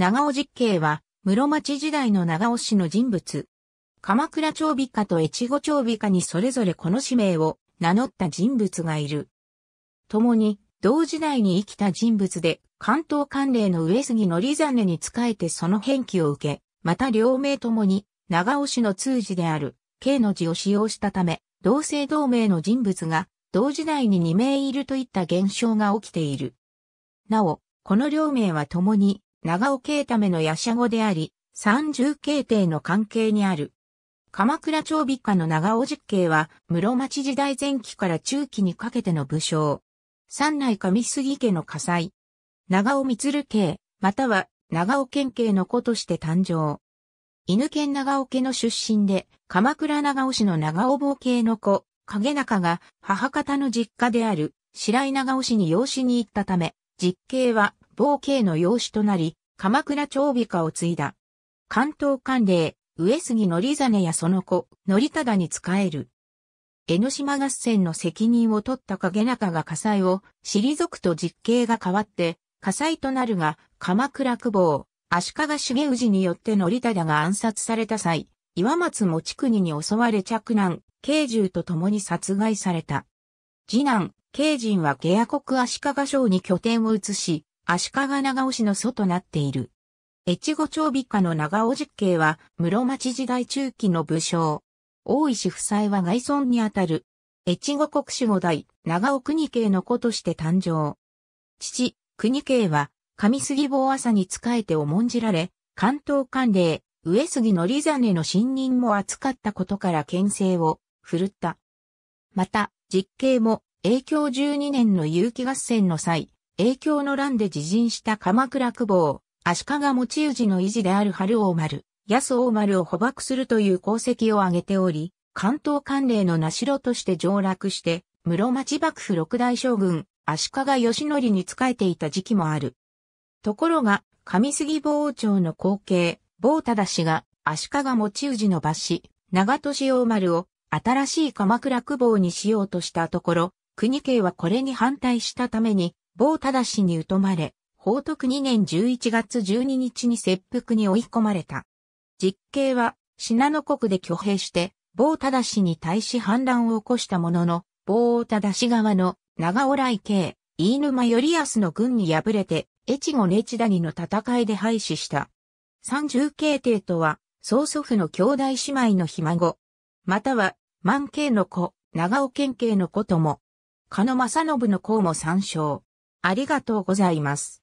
長尾実刑は、室町時代の長尾氏の人物。鎌倉長美家と越後長美家にそれぞれこの氏名を名乗った人物がいる。共に、同時代に生きた人物で、関東関令の上杉のざねに仕えてその返記を受け、また両名ともに、長尾氏の通詞である、K の字を使用したため、同姓同名の人物が、同時代に2名いるといった現象が起きている。なお、この両名は共に、長尾慶為の夜叉語であり、三重慶帝の関係にある。鎌倉町美下の長尾実慶は、室町時代前期から中期にかけての武将。三内上杉家の火災。長尾光慶、または長尾県慶の子として誕生。犬県長尾家の出身で、鎌倉長尾市の長尾坊慶の子、影中が母方の実家である白井長尾市に養子に行ったため、実慶は冒慶の養子となり、鎌倉長美家を継いだ。関東官令、上杉則真やその子、則忠に仕える。江ノ島合戦の責任を取った影中が火災を退くと実刑が変わって火災となるが鎌倉久保、足利重氏によって則忠が暗殺された際、岩松も地国に襲われ着難、慶重と共に殺害された。次男、慶人は下野国足利省に拠点を移し、足利長尾市の祖となっている。越後町美家の長尾実刑は、室町時代中期の武将。大石夫妻は外村にあたる。越後国守五代、長尾国慶の子として誕生。父、国慶は、上杉坊朝に仕えて重んじられ、関東官令、上杉のざ真の信任も扱ったことから牽制を振るった。また、実刑も、影響12年の有機合戦の際、影響の乱で自陣した鎌倉久保、足利持氏の維持である春王丸、安王丸を捕獲するという功績を挙げており、関東関連の名城として上洛して、室町幕府六大将軍、足利義則に仕えていた時期もある。ところが、上杉坊王朝の後継、坊忠氏が足利持氏の抜子、長門王丸を新しい鎌倉久保にしようとしたところ、国慶はこれに反対したために某忠氏に疎まれ、宝徳2年11月12日に切腹に追い込まれた。実刑は、信濃国で挙兵して、某忠氏に対し反乱を起こしたものの、某忠氏側の長尾来慶、飯沼頼康の軍に敗れて、越後根地谷の戦いで廃止した。三十慶帝とは、曽祖父の兄弟姉妹のひ孫。または、万慶の子、長尾県慶の子とも。加野正信の子も参照。ありがとうございます。